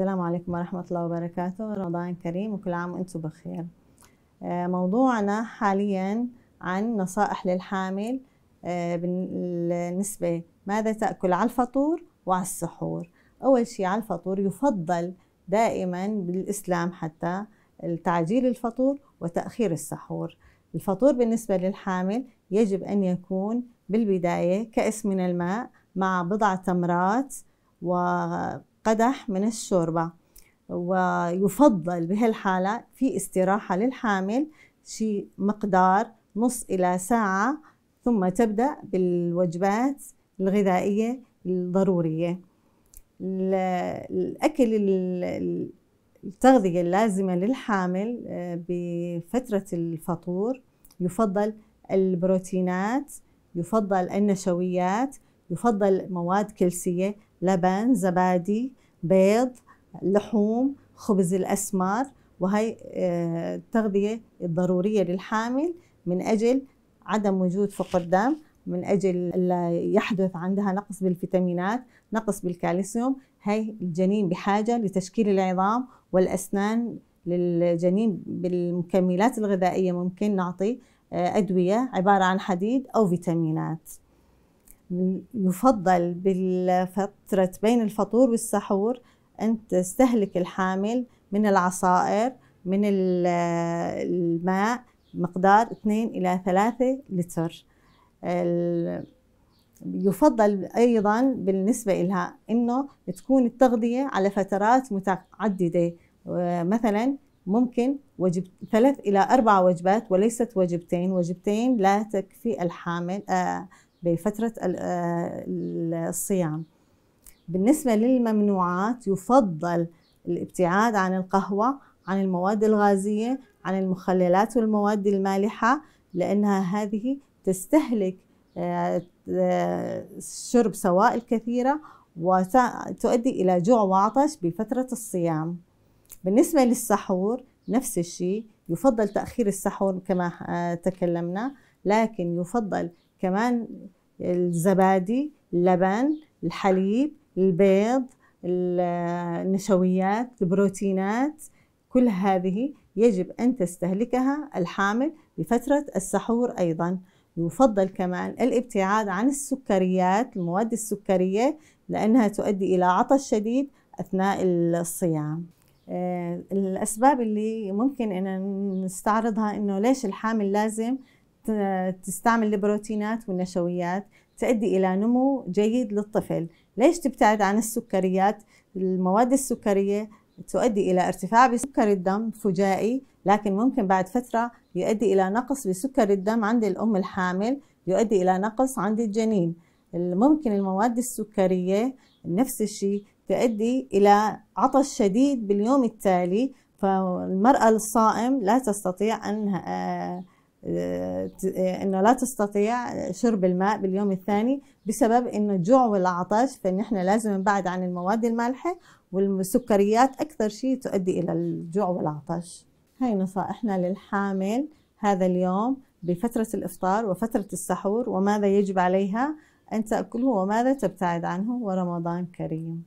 السلام عليكم ورحمة الله وبركاته رمضان كريم وكل عام وانتم بخير آه، موضوعنا حاليا عن نصائح للحامل آه، بالنسبة ماذا تأكل على الفطور وعلى السحور أول شيء على الفطور يفضل دائما بالإسلام حتى تعجيل الفطور وتأخير السحور الفطور بالنسبة للحامل يجب أن يكون بالبداية كأس من الماء مع بضع تمرات و قدح من الشوربة ويفضل بهالحالة في استراحة للحامل شيء مقدار نص إلى ساعة ثم تبدأ بالوجبات الغذائية الضرورية الأكل التغذية اللازمة للحامل آه، بفترة الفطور يفضل البروتينات يفضل النشويات يفضل مواد كلسية لبن زبادي بيض لحوم خبز الأسمار وهي التغذية آه، الضرورية للحامل من أجل عدم وجود فقر دم من أجل لا يحدث عندها نقص بالفيتامينات نقص بالكالسيوم هي الجنين بحاجة لتشكيل العظام والأسنان للجنين بالمكملات الغذائية ممكن نعطي آه، أدوية عبارة عن حديد أو فيتامينات يفضل بالفترة بين الفطور والسحور أن تستهلك الحامل من العصائر من الماء مقدار 2 إلى 3 لتر يفضل أيضا بالنسبة لها أنه تكون التغذية على فترات متعددة مثلا ممكن وجب ثلاث إلى أربع وجبات وليست وجبتين وجبتين لا تكفي الحامل آه بفترة آه، الصيام بالنسبة للممنوعات يفضل الابتعاد عن القهوة عن المواد الغازية عن المخللات والمواد المالحة لأنها هذه تستهلك آه، آه، شرب سوائل كثيرة وتؤدي إلى جوع وعطش بفترة الصيام بالنسبة للسحور نفس الشيء يفضل تأخير السحور كما تكلمنا لكن يفضل كمان الزبادي اللبن الحليب البيض النشويات البروتينات كل هذه يجب أن تستهلكها الحامل بفترة السحور أيضا يفضل كمان الابتعاد عن السكريات المواد السكرية لأنها تؤدي إلى عطش شديد أثناء الصيام آه، الأسباب اللي ممكن أن نستعرضها أنه ليش الحامل لازم تستعمل البروتينات والنشويات تؤدي إلى نمو جيد للطفل ليش تبتعد عن السكريات المواد السكرية تؤدي إلى ارتفاع بسكر الدم فجائي لكن ممكن بعد فترة يؤدي إلى نقص بسكر الدم عند الأم الحامل يؤدي إلى نقص عند الجنين ممكن المواد السكرية نفس الشيء تؤدي إلى عطش شديد باليوم التالي فالمرأة الصائم لا تستطيع أن انه لا تستطيع شرب الماء باليوم الثاني بسبب انه الجوع والعطش فنحن لازم نبعد عن المواد المالحه والسكريات اكثر شيء تؤدي الى الجوع والعطش هاي نصائحنا للحامل هذا اليوم بفتره الافطار وفتره السحور وماذا يجب عليها ان تاكله وماذا تبتعد عنه ورمضان كريم